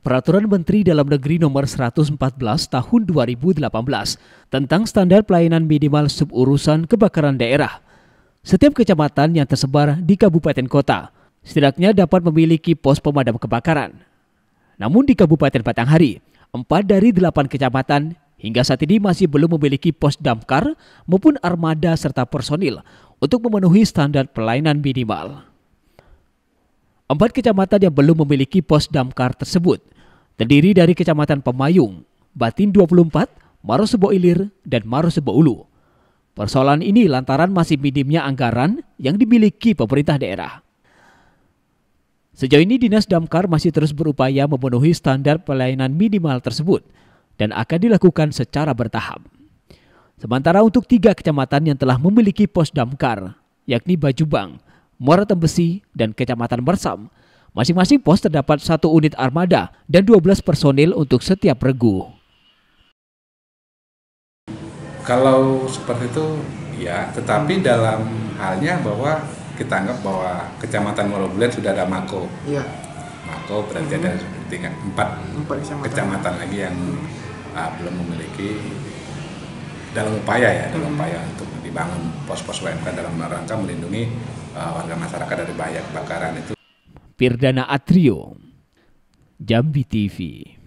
Peraturan Menteri Dalam Negeri Nomor 114 Tahun 2018 tentang standar pelayanan minimal suburusan kebakaran daerah. Setiap kecamatan yang tersebar di kabupaten kota setidaknya dapat memiliki pos pemadam kebakaran. Namun di Kabupaten Batanghari, 4 dari 8 kecamatan hingga saat ini masih belum memiliki pos damkar maupun armada serta personil untuk memenuhi standar pelayanan minimal. Empat kecamatan yang belum memiliki pos damkar tersebut terdiri dari Kecamatan Pemayung, Batin 24, Marosebo Ilir, dan Marosebo Ulu. Persoalan ini lantaran masih minimnya anggaran yang dimiliki pemerintah daerah. Sejauh ini Dinas Damkar masih terus berupaya memenuhi standar pelayanan minimal tersebut dan akan dilakukan secara bertahap. Sementara untuk tiga kecamatan yang telah memiliki pos damkar, yakni Bajubang, Muara Tembesi, dan Kecamatan Mersam. Masing-masing pos terdapat satu unit armada dan 12 personil untuk setiap regu. Kalau seperti itu, ya. Tetapi dalam halnya bahwa kita anggap bahwa Kecamatan Muara Bulet sudah ada Mako. Iya. Mako berarti -hmm. ada tingkat empat, empat kecamatan. kecamatan lagi yang uh, belum memiliki dalam upaya ya, dalam -hmm. upaya untuk dibangun pos-pos WMK dalam rangka melindungi uh, warga masyarakat dari bahaya kebakaran itu. Pirdana Atrio, Jambi TV.